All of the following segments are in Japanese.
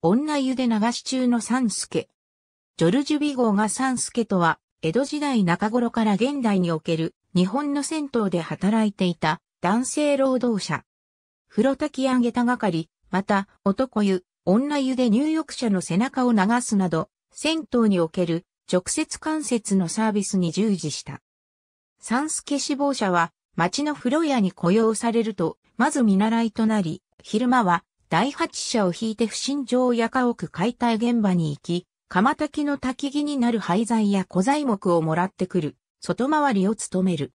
女湯で流し中の三助。ジョルジュ・ビゴーが三助とは、江戸時代中頃から現代における日本の銭湯で働いていた男性労働者。風呂焚き上げた係、また男湯、女湯で入浴者の背中を流すなど、銭湯における直接関節のサービスに従事した。三助死亡者は町の風呂屋に雇用されると、まず見習いとなり、昼間は第八者を引いて不審状や家屋解体現場に行き、釜焚きの焚き木になる廃材や小材木をもらってくる、外回りを務める。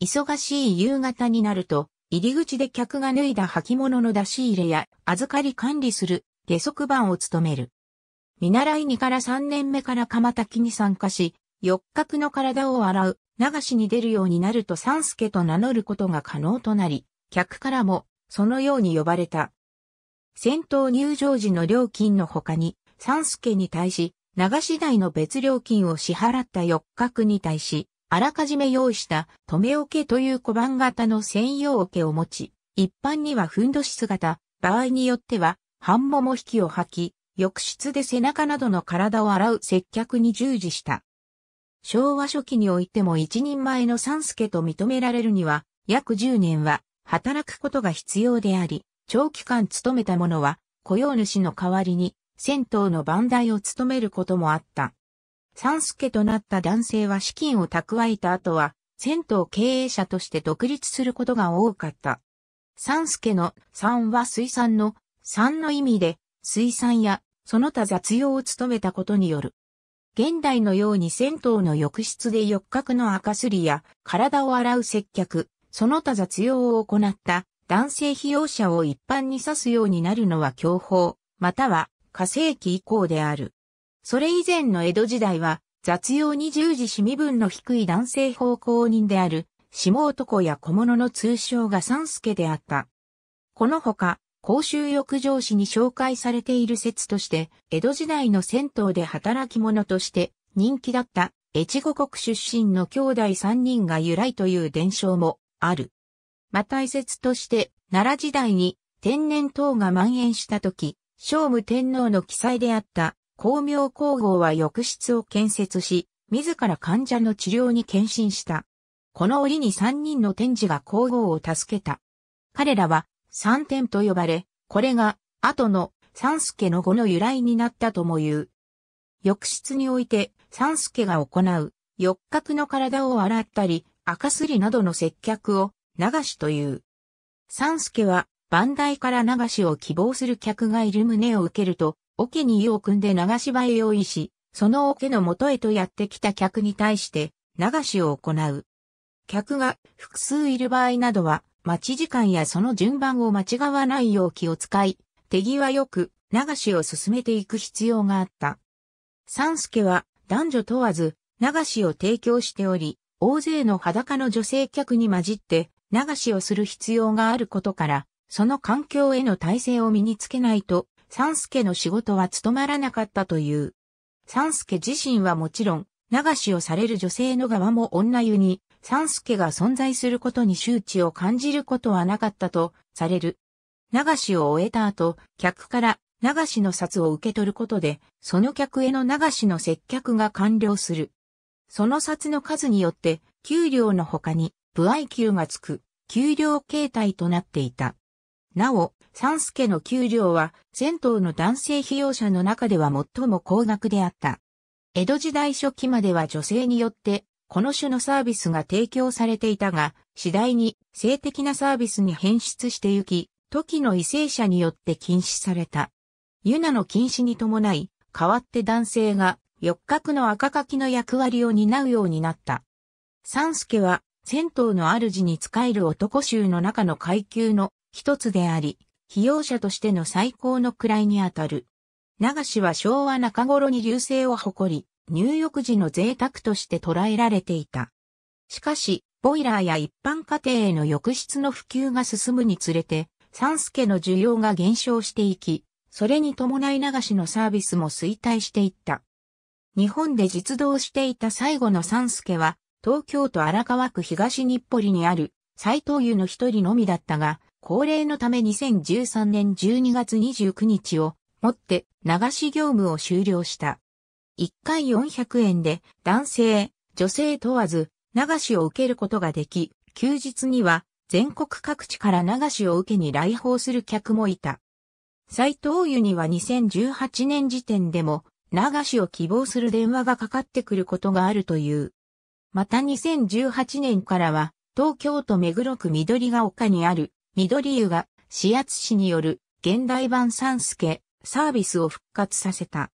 忙しい夕方になると、入り口で客が脱いだ履物の出し入れや預かり管理する下足番を務める。見習い2から3年目から釜焚きに参加し、四角の体を洗う、流しに出るようになると三助と名乗ることが可能となり、客からもそのように呼ばれた。戦闘入場時の料金の他に、三助に対し、流し台の別料金を支払った四角に対し、あらかじめ用意した、留桶という小判型の専用桶を持ち、一般にはふんどし姿、場合によっては、半もも引きを履き、浴室で背中などの体を洗う接客に従事した。昭和初期においても一人前の三助と認められるには、約10年は働くことが必要であり、長期間勤めた者は、雇用主の代わりに、銭湯の番台を務めることもあった。三助となった男性は資金を蓄えた後は、銭湯経営者として独立することが多かった。三助の三は水産の三の意味で、水産やその他雑用を務めたことによる。現代のように銭湯の浴室で浴角の赤すりや体を洗う接客、その他雑用を行った男性被用者を一般に指すようになるのは享保、または火星期以降である。それ以前の江戸時代は、雑用に従事し身分の低い男性奉公人である、下男や小物の通称が三助であった。このほか、公衆浴場市に紹介されている説として、江戸時代の銭湯で働き者として人気だった、越後国出身の兄弟三人が由来という伝承もある。また遺説として、奈良時代に天然痘が蔓延した時、聖武天皇の記載であった光明皇后は浴室を建設し、自ら患者の治療に献身した。この折に三人の天使が皇后を助けた。彼らは三天と呼ばれ、これが後の三助の語の由来になったとも言う。浴室において三助が行う、浴角の体を洗ったり、赤すりなどの接客を流しという。三助は、番台から流しを希望する客がいる旨を受けると、桶に湯を汲んで流し場へ用意し、その桶の元へとやってきた客に対して、流しを行う。客が複数いる場合などは、待ち時間やその順番を間違わないよう気を使い、手際よく流しを進めていく必要があった。三助は男女問わず流しを提供しており、大勢の裸の女性客に混じって流しをする必要があることから、その環境への耐性を身につけないと、三助の仕事は務まらなかったという。三助自身はもちろん、流しをされる女性の側も女湯に、三助が存在することに周知を感じることはなかったと、される。流しを終えた後、客から流しの札を受け取ることで、その客への流しの接客が完了する。その札の数によって、給料の他に、イキ給がつく、給料形態となっていた。なお、三助の給料は、銭湯の男性費用者の中では最も高額であった。江戸時代初期までは女性によって、この種のサービスが提供されていたが、次第に性的なサービスに変質してゆき、時の異性者によって禁止された。ユナの禁止に伴い、代わって男性が、四角の赤書きの役割を担うようになった。三助は、銭湯の主に仕える男衆の中の階級の一つであり、費用者としての最高の位にあたる。流しは昭和中頃に流星を誇り、入浴時の贅沢として捉えられていた。しかし、ボイラーや一般家庭への浴室の普及が進むにつれて、三助の需要が減少していき、それに伴い流しのサービスも衰退していった。日本で実動していた最後の三助は、東京都荒川区東日暮里にある斎藤湯の一人のみだったが、高齢のため2013年12月29日をもって流し業務を終了した。1回400円で男性、女性問わず流しを受けることができ、休日には全国各地から流しを受けに来訪する客もいた。斎藤湯には2018年時点でも流しを希望する電話がかかってくることがあるという。また2018年からは、東京都目黒区緑が丘にある、緑湯が、市圧市による、現代版三助、サービスを復活させた。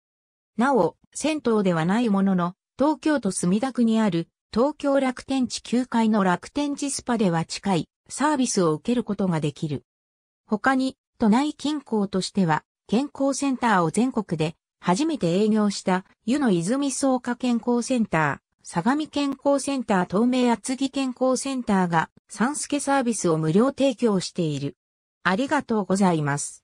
なお、銭湯ではないものの、東京都墨田区にある、東京楽天地9階の楽天地スパでは近い、サービスを受けることができる。他に、都内近郊としては、健康センターを全国で初めて営業した湯の泉草加健康センター、相模健康センター東名厚木健康センターが、サンスケサービスを無料提供している。ありがとうございます。